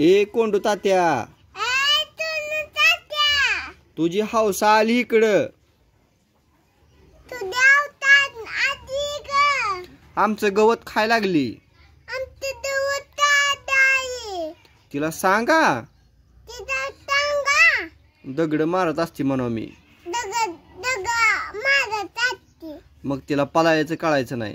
ए कोंडू तात्या तुझी हौसा आली इकडं आमचं गवत खाय लागली तिला सांगा दगड मारत असते म्हणा मी मग तिला पलायचं कळायचं नाही